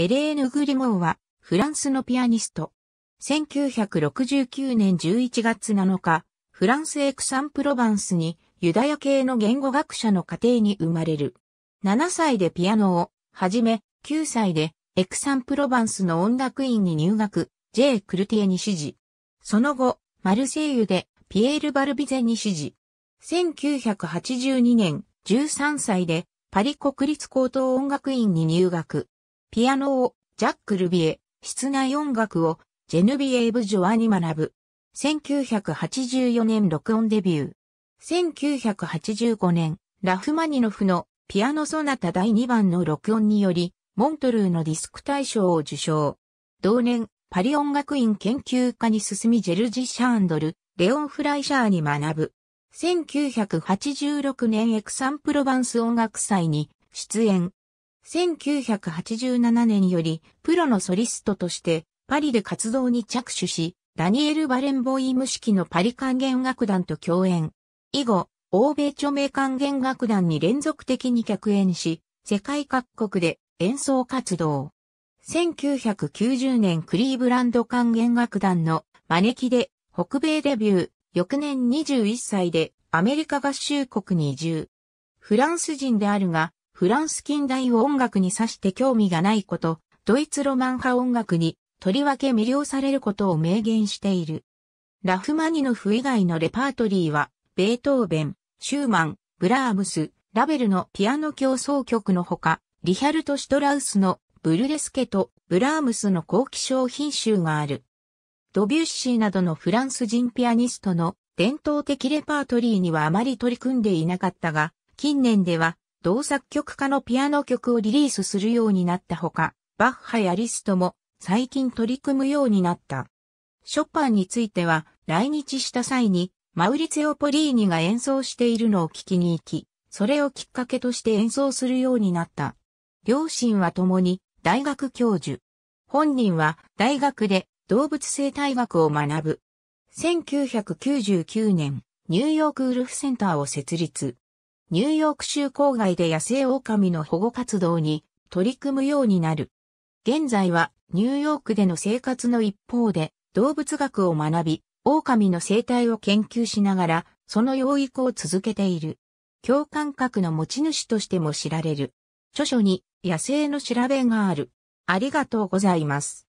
エレーヌ・グリモーは、フランスのピアニスト。1969年11月7日、フランスエクサンプロバンスに、ユダヤ系の言語学者の家庭に生まれる。7歳でピアノを、はじめ、9歳で、エクサンプロバンスの音楽院に入学、J. クルティエに指示。その後、マルセイユで、ピエール・バルビゼに指示。1982年、13歳で、パリ国立高等音楽院に入学。ピアノをジャック・ルビエ、室内音楽をジェヌビエーブ・ジョアに学ぶ。1984年録音デビュー。1985年、ラフマニノフのピアノソナタ第2番の録音により、モントルーのディスク大賞を受賞。同年、パリ音楽院研究科に進みジェルジ・シャーンドル、レオン・フライシャーに学ぶ。1986年エクサンプロバンス音楽祭に出演、1987年よりプロのソリストとしてパリで活動に着手し、ダニエル・バレンボイム式のパリ管弦楽団と共演。以後、欧米著名管弦楽団に連続的に客演し、世界各国で演奏活動。1990年クリーブランド管弦楽団の招きで北米デビュー、翌年21歳でアメリカ合衆国に移住。フランス人であるが、フランス近代を音楽に指して興味がないこと、ドイツロマン派音楽にとりわけ魅了されることを明言している。ラフマニノフ以外のレパートリーは、ベートーベン、シューマン、ブラームス、ラベルのピアノ競争曲のほか、リヒャルト・シュトラウスのブルレスケとブラームスの後期商品集がある。ドビュッシーなどのフランス人ピアニストの伝統的レパートリーにはあまり取り組んでいなかったが、近年では同作曲家のピアノ曲をリリースするようになったほか、バッハやリストも最近取り組むようになった。ショパンについては来日した際にマウリツェオ・ポリーニが演奏しているのを聞きに行き、それをきっかけとして演奏するようになった。両親は共に大学教授。本人は大学で動物生態学を学ぶ。1999年、ニューヨークウルフセンターを設立。ニューヨーク州郊外で野生狼の保護活動に取り組むようになる。現在はニューヨークでの生活の一方で動物学を学び、狼の生態を研究しながら、その養育を続けている。共感覚の持ち主としても知られる。著書に野生の調べがある。ありがとうございます。